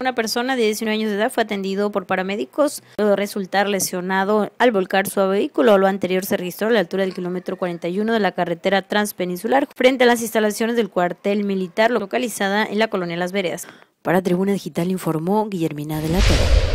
Una persona de 19 años de edad fue atendido por paramédicos luego resultar lesionado al volcar su vehículo. Lo anterior se registró a la altura del kilómetro 41 de la carretera transpeninsular frente a las instalaciones del cuartel militar localizada en la colonia Las Veredas. Para Tribuna Digital informó Guillermina de la Torre.